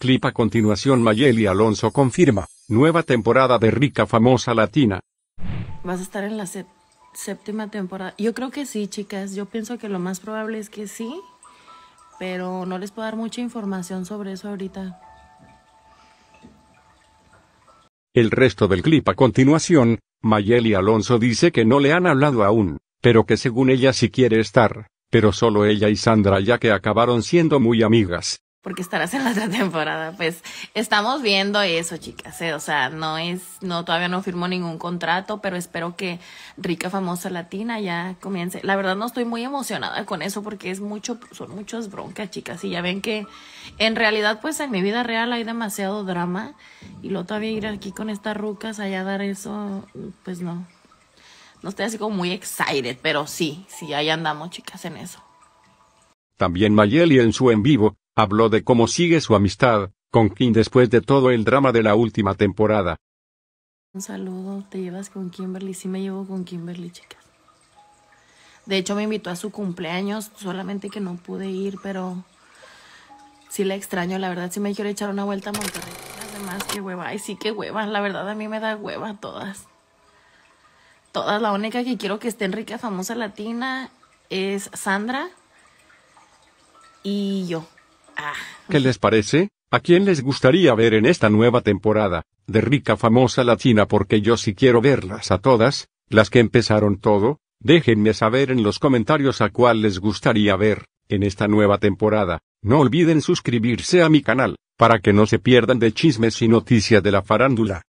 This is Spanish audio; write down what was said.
Clip a continuación Mayeli Alonso confirma, nueva temporada de Rica Famosa Latina. Vas a estar en la séptima temporada. Yo creo que sí, chicas. Yo pienso que lo más probable es que sí, pero no les puedo dar mucha información sobre eso ahorita. El resto del clip a continuación, Mayeli Alonso dice que no le han hablado aún, pero que según ella sí quiere estar, pero solo ella y Sandra ya que acabaron siendo muy amigas porque estarás en la otra temporada. Pues estamos viendo eso, chicas. ¿eh? O sea, no es, no, todavía no firmó ningún contrato, pero espero que Rica Famosa Latina ya comience. La verdad no estoy muy emocionada con eso porque es mucho, son muchas broncas, chicas. Y ya ven que en realidad, pues en mi vida real hay demasiado drama. Y luego todavía ir aquí con estas rucas allá a dar eso, pues no. No estoy así como muy excited, pero sí, sí, ahí andamos, chicas, en eso. También Mayeli en su en vivo, habló de cómo sigue su amistad con Kim después de todo el drama de la última temporada. Un saludo, te llevas con Kimberly, sí me llevo con Kimberly, chicas. De hecho me invitó a su cumpleaños, solamente que no pude ir, pero sí la extraño, la verdad sí me quiero echar una vuelta a Monterrey. demás, qué hueva, ay sí, qué hueva, la verdad a mí me da hueva todas. Todas, la única que quiero que esté en rica famosa latina es Sandra y yo. Ah. ¿Qué les parece? ¿A quién les gustaría ver en esta nueva temporada? De rica famosa latina porque yo sí quiero verlas a todas, las que empezaron todo, déjenme saber en los comentarios a cuál les gustaría ver, en esta nueva temporada. No olviden suscribirse a mi canal, para que no se pierdan de chismes y noticias de la farándula.